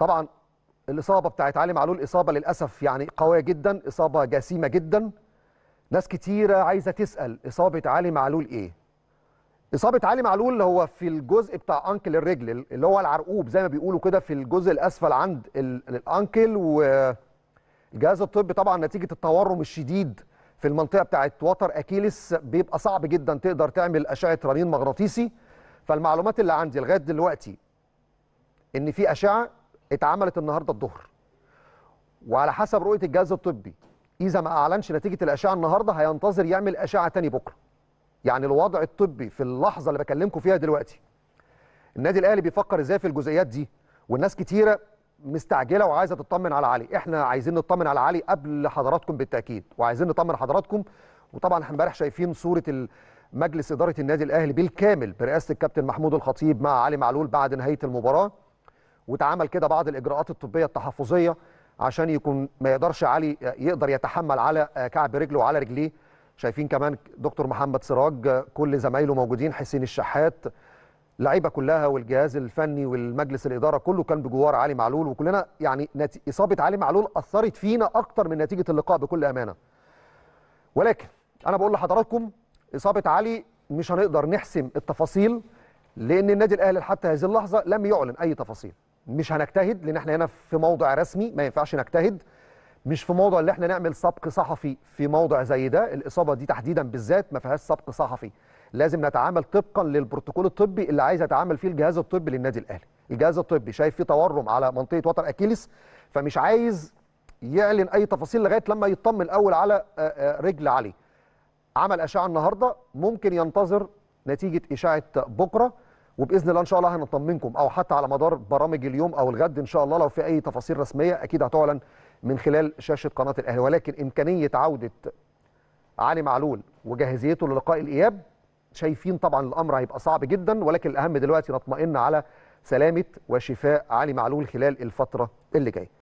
طبعا الاصابه بتاعت علي معلول اصابه للاسف يعني قويه جدا اصابه جسيمه جدا ناس كتيره عايزه تسال اصابه علي معلول ايه اصابه علي معلول هو في الجزء بتاع انكل الرجل اللي هو العرقوب زي ما بيقولوا كده في الجزء الاسفل عند الانكل والجهاز الطبي طبعا نتيجه التورم الشديد في المنطقه بتاعت وتر اكيلس بيبقى صعب جدا تقدر تعمل اشعه رنين مغناطيسي فالمعلومات اللي عندي لغايه دلوقتي ان في اشعه اتعملت النهارده الظهر وعلى حسب رؤيه الجهاز الطبي اذا ما اعلنش نتيجه الاشعه النهارده هينتظر يعمل اشعه تاني بكره يعني الوضع الطبي في اللحظه اللي بكلمكم فيها دلوقتي النادي الاهلي بيفكر ازاي في الجزئيات دي والناس كتيره مستعجله وعايزه تطمن على علي احنا عايزين نطمن على علي قبل حضراتكم بالتاكيد وعايزين نطمن حضراتكم وطبعا امبارح شايفين صوره مجلس اداره النادي الاهلي بالكامل برئاسه الكابتن محمود الخطيب مع علي معلول بعد نهايه المباراه واتعمل كده بعض الاجراءات الطبيه التحفظيه عشان يكون ما يقدرش علي يقدر يتحمل على كعب رجله وعلى رجليه شايفين كمان دكتور محمد سراج كل زمايله موجودين حسين الشحات اللعيبه كلها والجهاز الفني والمجلس الاداره كله كان بجوار علي معلول وكلنا يعني نت... اصابه علي معلول اثرت فينا اكتر من نتيجه اللقاء بكل امانه ولكن انا بقول لحضراتكم اصابه علي مش هنقدر نحسم التفاصيل لان النادي الاهلي حتى هذه اللحظه لم يعلن اي تفاصيل مش هنجتهد لان احنا هنا في موضع رسمي ما ينفعش نجتهد مش في موضع اللي احنا نعمل سبق صحفي في موضع زي ده الاصابه دي تحديدا بالذات ما فيهاش سبق صحفي لازم نتعامل طبقا للبروتوكول الطبي اللي عايز يتعامل فيه الجهاز الطبي للنادي الاهلي الجهاز الطبي شايف فيه تورم على منطقه وتر اكيلس فمش عايز يعلن اي تفاصيل لغايه لما يطمن الاول على آه، آه، رجل علي عمل اشعه النهارده ممكن ينتظر نتيجه اشاعه بكره وباذن الله ان شاء الله هنطمنكم او حتى على مدار برامج اليوم او الغد ان شاء الله لو في اي تفاصيل رسميه اكيد هتعلن من خلال شاشه قناه الاهلي ولكن امكانيه عوده علي معلول وجاهزيته للقاء الاياب شايفين طبعا الامر هيبقى صعب جدا ولكن الاهم دلوقتي نطمئن على سلامه وشفاء علي معلول خلال الفتره اللي جايه